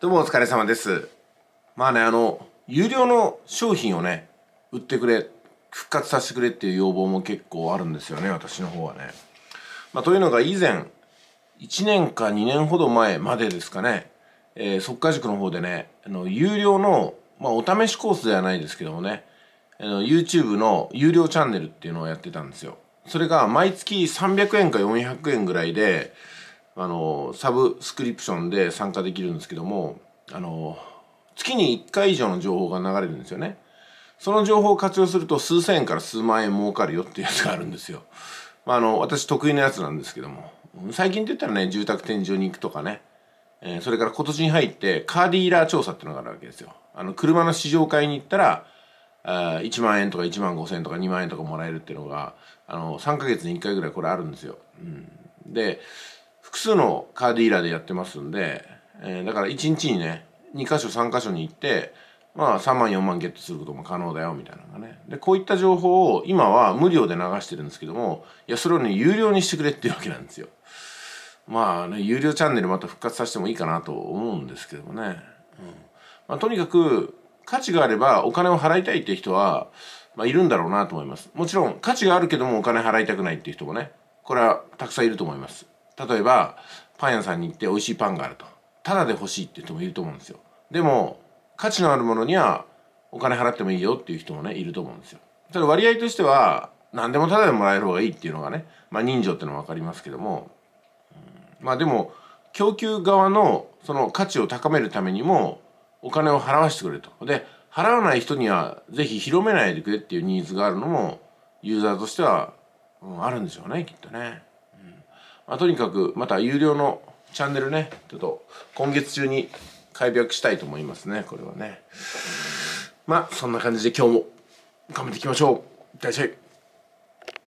どうもお疲れ様です。まあね、あの、有料の商品をね、売ってくれ、復活させてくれっていう要望も結構あるんですよね、私の方はね。まあ、というのが以前、1年か2年ほど前までですかね、えー、速化塾の方でね、あの、有料の、まあ、お試しコースではないですけどもね、あの、YouTube の有料チャンネルっていうのをやってたんですよ。それが毎月300円か400円ぐらいで、あのサブスクリプションで参加できるんですけどもあの月に1回以上の情報が流れるんですよね。その情報を活用すると数千円から数万円儲かるよっていうやつがあるんですよ。まあ、あの私得意なやつなんですけども最近って言ったらね住宅展示場に行くとかね、えー、それから今年に入ってカーディーラー調査っていうのがあるわけですよ。あの車の試乗会に行ったらあ1万円とか1万5,000円とか2万円とかもらえるっていうのがあの3ヶ月に1回ぐらいこれあるんですよ。うん、で複数のカーディーラーでやってますんで、えー、だから1日にね2箇所3箇所に行ってまあ3万4万ゲットすることも可能だよみたいなのがねでこういった情報を今は無料で流してるんですけどもいやそれをね有料にしてくれっていうわけなんですよまあね有料チャンネルまた復活させてもいいかなと思うんですけどもね、うんまあ、とにかく価値があればお金を払いたいって人は、まあ、いるんだろうなと思いますもちろん価値があるけどもお金払いたくないっていう人もねこれはたくさんいると思います例えばパン屋さんに行って美味しいパンがあるとタダで欲しいって人もいると思うんですよでも価値のあるものにはお金払ってもいいよっていう人もねいると思うんですよただ割合としては何でもタダでもらえる方がいいっていうのがねまあ人情ってのは分かりますけども、ん、まあでも供給側のその価値を高めるためにもお金を払わせてくれとで払わない人には是非広めないでくれっていうニーズがあるのもユーザーとしては、あるんでしょうねきっとね。まあ、とにかくまた有料のチャンネルねちょっと今月中に開拓したいと思いますねこれはねまあそんな感じで今日も頑張っていきましょういってらっしゃい